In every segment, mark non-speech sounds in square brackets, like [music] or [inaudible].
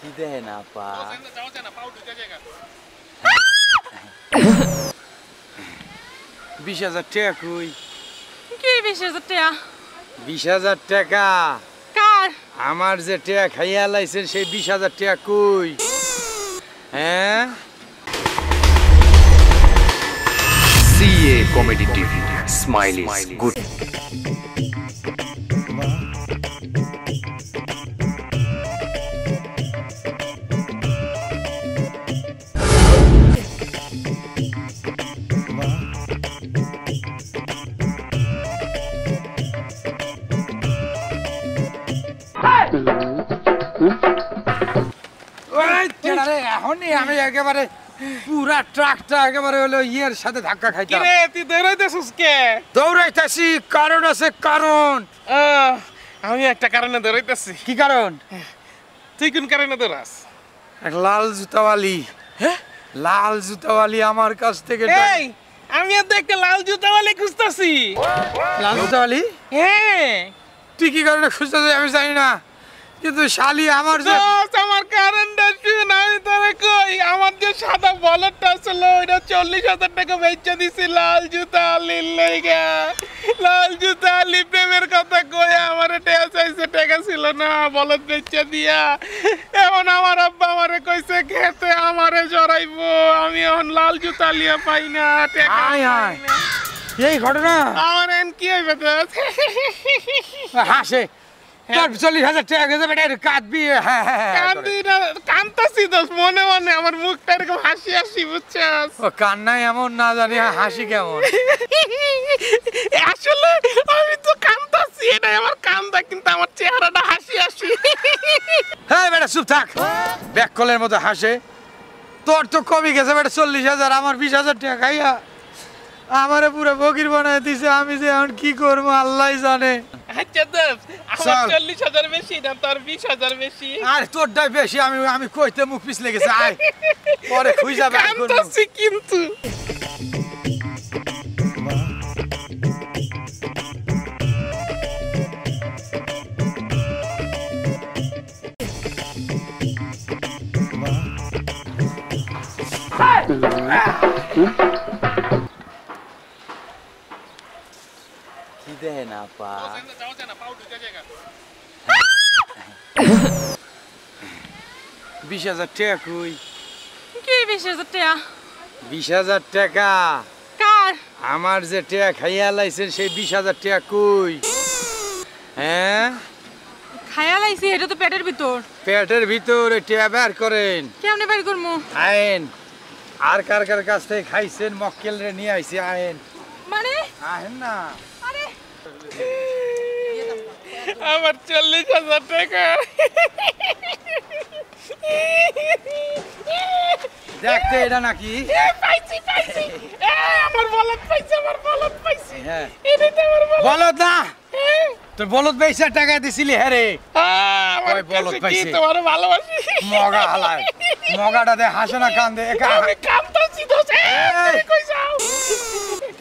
খিদে না বিশ হাজার টাকা বিশ হাজার টাকা বিশ আমার যে টাকা খাইয়া লাইছেন সেই বিশ হাজার টাকা কই হ্যাঁ CA comedy TV smiley good একেবারে পুরা ট্রাকটা একেবারে হলো ইয়ের সাথে ধাক্কা খাইতে রে তুই দৌড়াইতেছিস কে দৌড়াইতেছি কারণ আছে কারণ আমি একটা কারণে দৌড়াইতেছি কি কারণ তুই কোন কারণে দৌড়াস লাল জুতাওয়ালি হ্যাঁ? লাল জুতাওয়ালি আমার কাছ থেকে এই আমি তো একটা লাল জুতাওয়ালি খুঁজতেছি লাল জুতাওয়ালি হ্যাঁ তুই কি কারণে খুঁজতেছিস আমি জানি না কিন্তু শালি আমার যে আমার কারেন্ট আছে নাই তারে কই আমার যে সাদা বলটটা ছিল ওইটা চল্লিশ হাজার টাকা বেঁচে দিছি লাল জুতা লিল্লাইগা লাল জুতা লি প্রেমের কথা কই আমার টেয়া চাইছে টেকা ছিল না বলত বেঁচে দিয়া এখন আমার আব্বা আমারে কইছে খেতে আমারে জড়াইবো আমি এখন লাল জুতা লিয়া পাই না টাকা এই ঘটনা আমার এন কি হইবে হাসে ব্যাকলের চল্লিশ হাজার টাকা গেছে বেটা কাঁদবি হ্যাঁ হ্যাঁ, হ্যাঁ, হ্যাঁ তো মনে মনে আমার মুখটা হাসি কান্নাই এমন না জানি হ্যাঁ, হাসি কেমন [laughs] আসলে আমি তো এটা আমার কান্দা কিন্তু আমার চেহারাটা হাসি হ্যাঁ বেটা ব্যাক কলের মতো হাসে তোর তো কমে গেছে বেটা চল্লিশ হাজার আমার বিশ হাজার টাকা খাইয়া পুরো বকির বানায় দিছে আমি যে এখন কি করবো আল্লাহ জানে আচ্ছা চল্লিশ হাজার বেশি না তোর বিশ হাজার বেশি আর তোরটাই বেশি আমি আমি কইতে মুখ পিছলে গেছে পরে যাবে apa বিশ হাজার টাকা কই কি বিশ হাজার টাকা বিশ হাজার টাকা কার আমার যে টাকা খাইয়া লাইছেন সেই বিশ হাজার টাকা কই হ্যাঁ খাইয়া লাইছি এটা তো পেটের ভিতর পেটের ভিতর টাকা বের করেন কেমনে বের করবো আইন আর কার কার কাছ থেকে খাইছেন মক্কেল রে নিয়ে আইছি আইন মানে আহেন না আমার চল্লিশ হাজার টাকা দেখতে এটা নাকি তো আমার হ্যাঁ। টাকা হ্যাঁ রে মগা মগাটাতে হাসে না কান্দে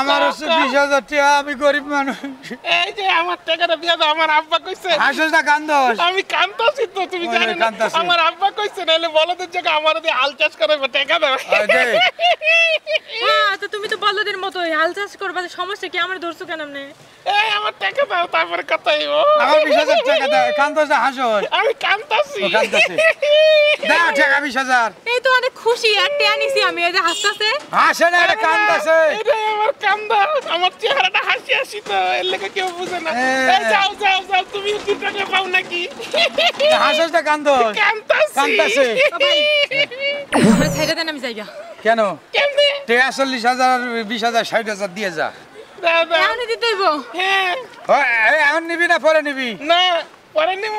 আমার হচ্ছে বিশ হাজার টাকা আমি গরিব মানুষ এই যে আমার টাকাটা আমার আব্বা কইছে না আমি কান্দছি তো তুমি জানো আমার আব্বা কইছে বলদের জায়গা আমার দিয়ে হাল চাষ টাকা হ্যাঁ, তো তুমি তো বলদের হাল চাষ সমস্যা কি আমার ধরছো কেন এই আমার টাকা দাও তারপরে কথা হইব আমার বিশ হাজার টাকা দাও না আমি কান্দছি কান্দছি দাও টাকা বিশ হাজার এই তো অনেক খুশি আর আমি এই যে হাসতাছে হাসে না আমার কান্দা আমার চেহারাটা হাসি হাসি তো এর লেগে কেউ বুঝে না হ্যাঁ। যাও যাও যাও তুমি দু পাও নাকি হাসাসটা কান্দ কান্দাসে আমরা ছেড়ে দেন আমি যাইগা কেন কেমনে তেয়াল্লিশ হাজার বিশ হাজার ষাট হাজার দিয়ে যা এখন দিতেইব হ্যাঁ, হ্যাঁ। এখন নিবি না পরে নিবি না পরে নিব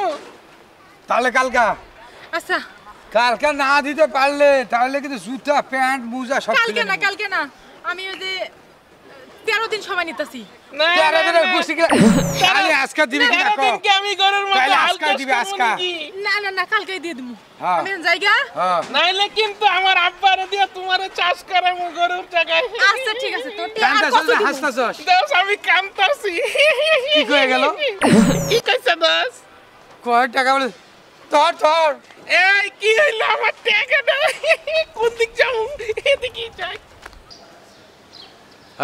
তাহলে কালকা আচ্ছা কালকে না দিতে পারলে তাহলে কিন্তু জুতা প্যান্ট মোজা সব না কালকে না আমি ওই যে তেরো দিন সময় নিতেছি না না না কালকে দিয়ে হ্যাঁ। আমি জায়গা হ্যাঁ। কিন্তু আমার দিয়ে চাষ করে গরুর আচ্ছা ঠিক আছে তো দোস আমি কামতাছি কি কয়ে গেল কি কইছ দোস কয় টাকা বলে ধর তোর এই কি হইলো আমার টাকা কোন দিক যাবো এদিকে যাই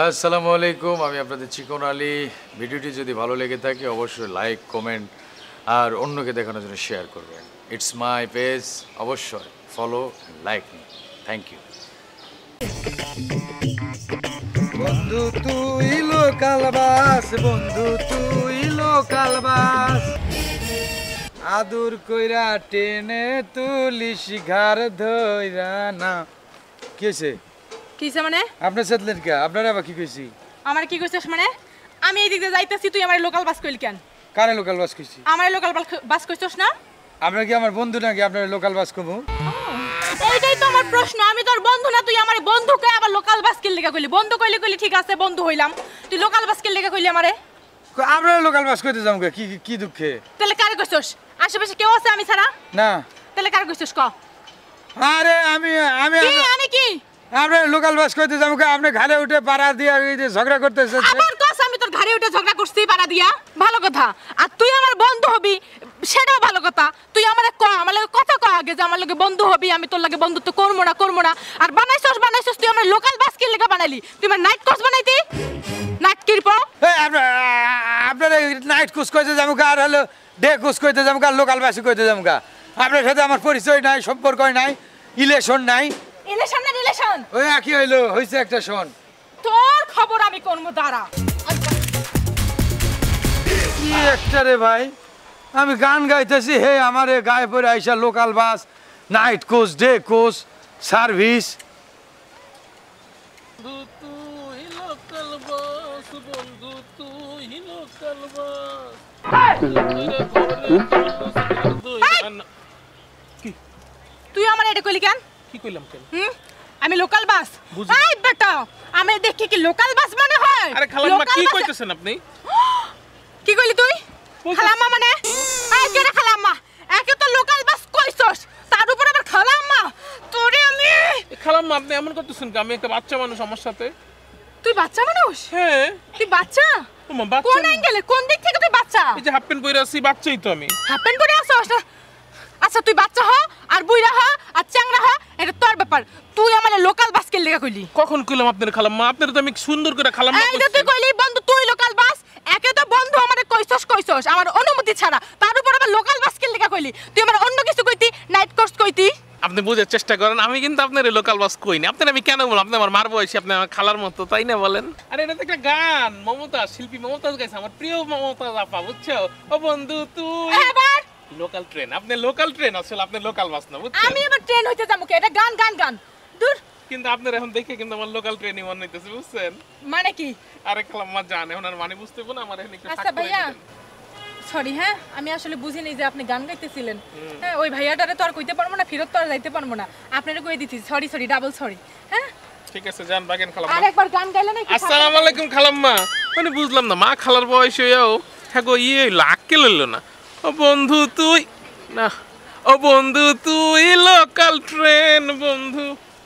আসসালামু আলাইকুম আমি আপনাদের চিকন আলী ভিডিওটি যদি ভালো লেগে থাকে অবশ্যই লাইক কমেন্ট আর অন্যকে দেখানোর জন্য শেয়ার করবেন ইটস মাই পেজ অবশ্যই follow like me thank you বন্ধু তুই লোকালবাস বন্ধু তুই লোকালবাস আদুর কইরা টেনে তুলিস ঘর ধইরা না কেছে কিছে মানে আপনি সেতলেন কে আপনারা আবার কি কইছি আমার কি কইছিস মানে আমি এই দিক যাইতাছি তুই আমার লোকাল বাস কইলি কেন কারে লোকাল বাস কইছি আমার লোকাল বাস কইছস না আমরা কি আমার বন্ধু নাকি আপনার লোকাল বাস কমু এইটাই তো আমার প্রশ্ন আমি তোর বন্ধু না তুই আমার বন্ধু কই আবার লোকাল বাস কিল লেখা কইলি বন্ধু কইলি কইলি ঠিক আছে বন্ধু হইলাম তুই লোকাল বাস কিল লেখা কইলি আমারে আমরা লোকাল বাস কইতে যাম কি কি দুঃখে তাহলে কারে কইছস আশেপাশে কেউ আছে আমি ছাড়া না তাহলে কারে কইছস ক আরে আমি আমি আমি কি আমরা লোকাল বাস কইতে যাবো আপনি ঘাড়ে উঠে পাড়া দিয়া ঝগড়া করতেছে আমার কাছে আমি তোর ঘাড়ে উঠে ঝগড়া করছি পাড়া দিয়া ভালো কথা আর তুই আমার বন্ধু হবি সেটাও ভালো কথা তুই আমার ক আমার লাগে কথা ক আগে যে আমার লাগে বন্ধু হবি আমি তোর লাগে বন্ধুত্ব করবো না করবো না আর বানাইছস বানাইছস তুই আমার লোকাল বাস কিনে লেগে বানাইলি তুই আমার নাইট কোর্স বানাইতি নাইট কিরপ আপনার নাইট কোর্স কইতে যাবো আর হলো ডে কোর্স কইতে যাবো লোকাল বাসে কইতে যাবো আপনার সাথে আমার পরিচয় নাই সম্পর্ক নাই ইলেকশন নাই ইলেকশন না রিলেশন ওই একই হইলো হইছে একটা শোন তোর খবর আমি কোন দাঁড়া কি একটা রে ভাই আমি গান গাইতেছি হে আমারে গায়ে পরে আইসা local bus night coach day coach service তুই আমার এটা কইলি কেন কি কইলাম কেন আমি লোকাল বাস এই বেটা আমি দেখি কি লোকাল বাস মানে হয় আরে খালাম্মা কি কইতেছেন আপনি [gasps] কি কইলি তুই খালাম্মা মানে এই কেডা খালাম্মা একে তো লোকাল বাস কইছস তার উপর আবার খালাম্মা তোরে আমি খালাম্মা আপনি এমন করতেছেন কি আমি একটা বাচ্চা মানুষ আমার সাথে তুই বাচ্চা মানুষ হ্যাঁ তুই বাচ্চা কোন অ্যাঙ্গেলে কোন দিক থেকে তুই বাচ্চা এই যে হাফ প্যান্ট পরে আছি বাচ্চাই তো আমি হাফ প্যান্ট পরে আছিস আচ্ছা তুই বাচ্চা হ আর বুইরা হ আর চ্যাংরা হ এটা তোর ব্যাপার তুই আমার লোকাল বাসকে লেখা কইলি কখন কইলাম আপনার খালাম মা আপনার তো আমি সুন্দর করে খালাম না এইটা তুই কইলি বন্ধু তুই লোকাল বাস একে তো বন্ধু আমারে কইছস কইছস আমার অনুমতি ছাড়া তার উপর আবার লোকাল বাসকে লেখা কইলি তুই আমার অন্য কিছু কইতি নাইট কোর্স কইতি আপনি বুঝার চেষ্টা করেন আমি কিন্তু আপনার লোকাল বাস কইনি আপনার আমি কেন বলবো আপনি আমার মার বয়সী আপনি আমার খালার মতো তাই না বলেন আরে এটা তো একটা গান মমতা শিল্পী মমতা গাইছে আমার প্রিয় মমতা আপা বুঝছো ও বন্ধু তুই এবার হ্যাঁ, লোকাল ট্রেন আপনি লোকাল ট্রেন আসলে আপনি লোকাল বাস না বুঝছেন আমি আবার ট্রেন হইতে যাবো এটা গান গান গান দূর কিন্তু আপনি এখন দেখে কিন্তু আমার লোকাল ট্রেনই মনে হইতেছে বুঝছেন মানে কি আরে মা জানে ওনার মানে বুঝতে পারবো আমার এখানে একটু আচ্ছা ভাইয়া সরি হ্যাঁ আমি আসলে বুঝি নাই যে আপনি গান গাইতেছিলেন হ্যাঁ ওই ভাইয়াটারে তো আর কইতে পারবো না ফিরত তো আর যাইতে পারবো না আপনারে কই দিছি সরি সরি ডাবল সরি হ্যাঁ ঠিক আছে যান বাগেন আর একবার গান গাইলে নাকি আসসালামু আলাইকুম খালাম্মা মানে বুঝলাম না মা খালার বয়স হইয়াও হ্যাঁ গো ইয়ে লাগকে লইল না ও বন্ধু তুই না ও বন্ধু তুই লোকাল ট্রেন বন্ধু